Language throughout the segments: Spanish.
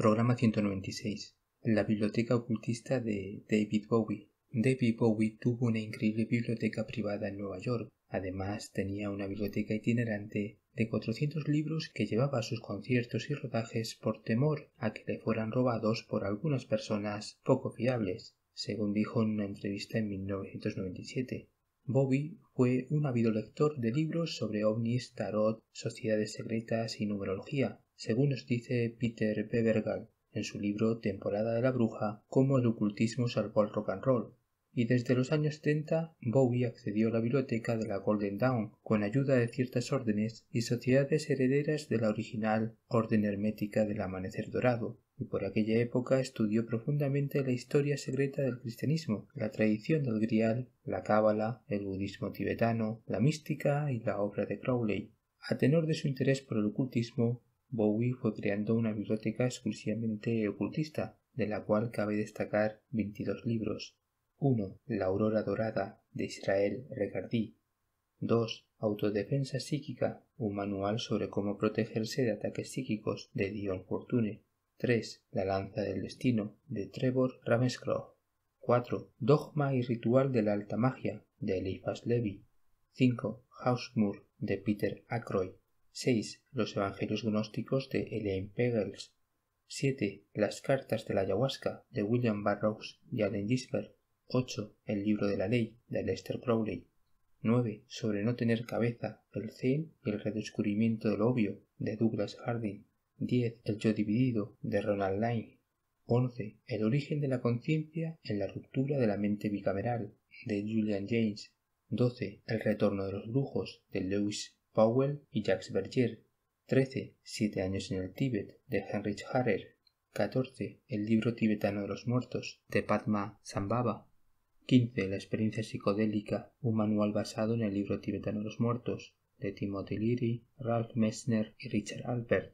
Programa 196. La biblioteca ocultista de David Bowie. David Bowie tuvo una increíble biblioteca privada en Nueva York. Además, tenía una biblioteca itinerante de 400 libros que llevaba a sus conciertos y rodajes por temor a que le fueran robados por algunas personas poco fiables, según dijo en una entrevista en 1997. Bobby fue un ávido lector de libros sobre ovnis, tarot, sociedades secretas y numerología, según nos dice Peter Bevergal en su libro Temporada de la Bruja, ...como el ocultismo salvó al rock and roll. Y desde los años 30, Bowie accedió a la biblioteca de la Golden Dawn con ayuda de ciertas órdenes y sociedades herederas de la original Orden Hermética del Amanecer Dorado, y por aquella época estudió profundamente la historia secreta del cristianismo, la tradición del grial, la cábala, el budismo tibetano, la mística y la obra de Crowley. A tenor de su interés por el ocultismo, Bowie fue creando una biblioteca exclusivamente ocultista, de la cual cabe destacar 22 libros. 1. La aurora dorada de Israel Regardí. 2. Autodefensa psíquica, un manual sobre cómo protegerse de ataques psíquicos de Dion Fortune. 3. La lanza del destino de Trevor Ravenscroft. 4. Dogma y ritual de la alta magia de Eliphas Levy. 5. Hausmur de Peter 6. Los Evangelios Gnósticos de Ellen Peggles. 7. Las Cartas de la Ayahuasca de William barrows y Allen Gisbert. 8. El Libro de la Ley de Lester Crowley. 9. Sobre no tener cabeza, el Zen y el redescubrimiento del obvio de Douglas Harding. 10. El yo dividido de Ronald Lyne. 11. El origen de la conciencia en la ruptura de la mente bicameral de Julian James. 12. El retorno de los brujos de Lewis Powell y Jacques Berger. 13. Siete años en el Tíbet, de Heinrich Harrer. 14. El libro tibetano de los muertos, de Padma Sambhava. 15. La experiencia psicodélica, un manual basado en el libro tibetano de los muertos, de Timothy Leary, Ralph Messner y Richard Albert.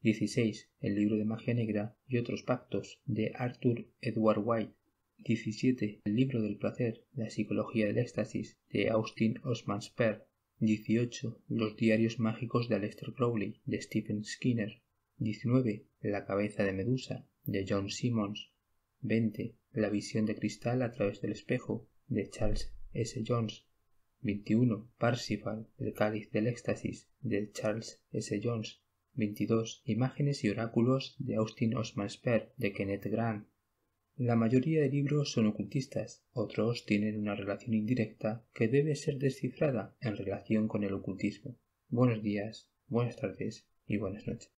16. El libro de magia negra y otros pactos, de Arthur Edward White. 17. El libro del placer, la psicología del éxtasis, de Austin Osman 18. Los diarios mágicos de Aleister Crowley, de Stephen Skinner. 19. La cabeza de Medusa, de John Simmons. 20. La visión de cristal a través del espejo, de Charles S. Jones. Parsifal, el cáliz del éxtasis, de Charles S. Jones. 22. Imágenes y oráculos de Austin Osman de Kenneth Grant. La mayoría de libros son ocultistas, otros tienen una relación indirecta que debe ser descifrada en relación con el ocultismo. Buenos días, buenas tardes y buenas noches.